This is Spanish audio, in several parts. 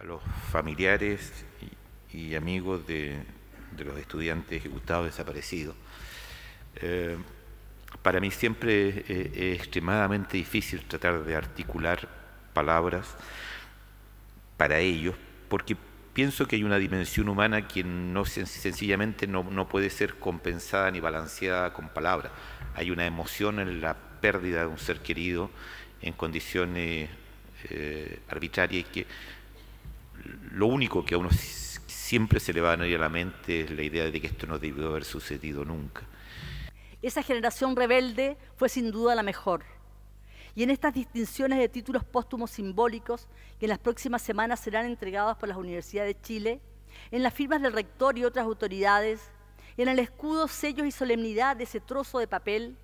a los familiares y, amigos de, los estudiantes ejecutados desaparecidos. Eh, para mí siempre es, extremadamente difícil tratar de articular palabras para ellos, porque pienso que hay una dimensión humana que no sencillamente no, puede ser compensada ni balanceada con palabras. Hay una emoción en la pérdida de un ser querido en condiciones eh, arbitrarias que lo único que a uno siempre se le va a venir a la mente es la idea de que esto no debió haber sucedido nunca. Esa generación rebelde fue sin duda la mejor. Y en estas distinciones de títulos póstumos simbólicos que en las próximas semanas serán entregados por las universidades de Chile, en las firmas del rector y otras autoridades, en el escudo, sellos y solemnidad de ese trozo de papel,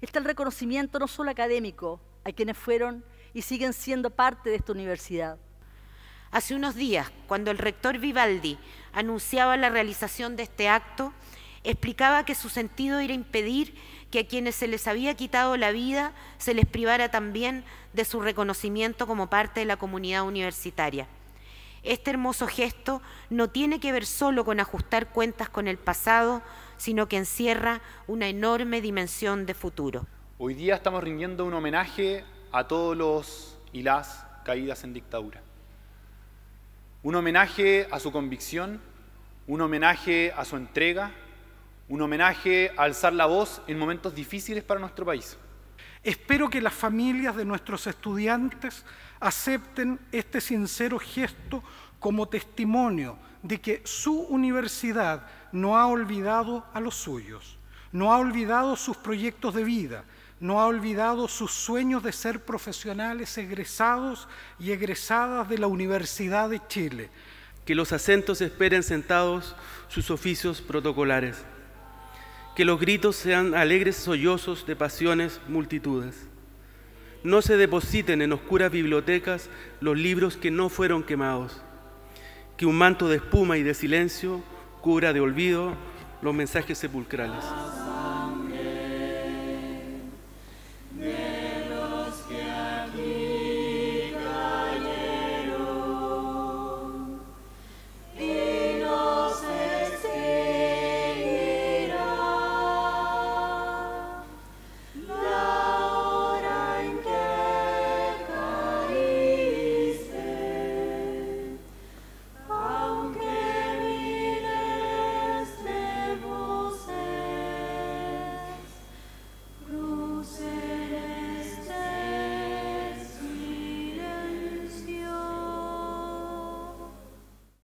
está el reconocimiento no solo académico a quienes fueron y siguen siendo parte de esta universidad, Hace unos días, cuando el rector Vivaldi anunciaba la realización de este acto, explicaba que su sentido era impedir que a quienes se les había quitado la vida se les privara también de su reconocimiento como parte de la comunidad universitaria. Este hermoso gesto no tiene que ver solo con ajustar cuentas con el pasado, sino que encierra una enorme dimensión de futuro. Hoy día estamos rindiendo un homenaje a todos los y las caídas en dictadura. Un homenaje a su convicción, un homenaje a su entrega, un homenaje a alzar la voz en momentos difíciles para nuestro país. Espero que las familias de nuestros estudiantes acepten este sincero gesto como testimonio de que su universidad no ha olvidado a los suyos, no ha olvidado sus proyectos de vida, no ha olvidado sus sueños de ser profesionales egresados y egresadas de la Universidad de Chile. Que los acentos esperen sentados sus oficios protocolares. Que los gritos sean alegres sollozos de pasiones multitudes. No se depositen en oscuras bibliotecas los libros que no fueron quemados. Que un manto de espuma y de silencio cubra de olvido los mensajes sepulcrales.